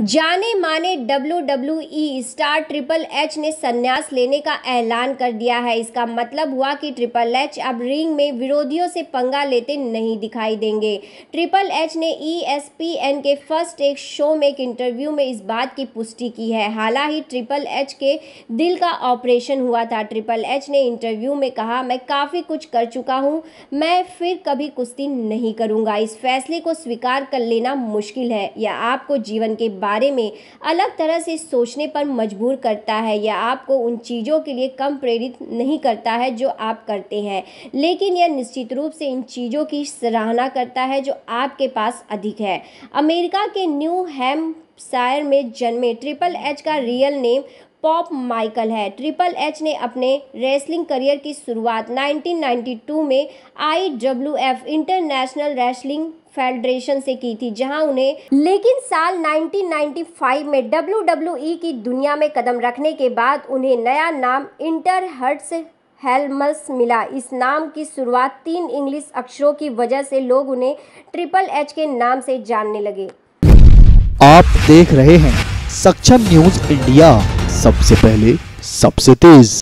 जाने माने W W e star triple H ने संन्यास लेने का ऐलान कर दिया है इसका मतलब हुआ कि ट्रिपल एच अब रिंग में विरोधियों से पंगा लेते नहीं दिखाई देंगे ट्रिपल एच ने ई e के फर्स्ट एक शो में एक इंटरव्यू में इस बात की पुष्टि की है हालांकि ट्रिपल एच के दिल का ऑपरेशन हुआ था ट्रिपल एच ने इंटरव्यू में कहा मैं काफ़ी कुछ कर चुका हूँ मैं फिर कभी कुश्ती नहीं करूँगा इस फैसले को स्वीकार कर लेना मुश्किल है या आपको जीवन के बाद बारे में अलग तरह से सोचने पर मजबूर करता है या आपको उन चीज़ों के लिए कम प्रेरित नहीं करता है जो आप करते हैं लेकिन यह निश्चित रूप से इन चीज़ों की सराहना करता है जो आपके पास अधिक है अमेरिका के न्यू हैम शायर में जन्मे ट्रिपल एच का रियल नेम पॉप माइकल है ट्रिपल एच ने अपने रेसलिंग करियर की शुरुआत 1992 में I W F international wrestling federation से की थी जहां उन्हें लेकिन साल 1995 में डब्ल्यू की दुनिया में कदम रखने के बाद उन्हें नया नाम इंटर हर्ट्स हेलमस मिला इस नाम की शुरुआत तीन इंग्लिश अक्षरों की वजह से लोग उन्हें ट्रिपल एच के नाम से जानने लगे आप देख रहे हैं सक्षम न्यूज इंडिया सबसे पहले सबसे तेज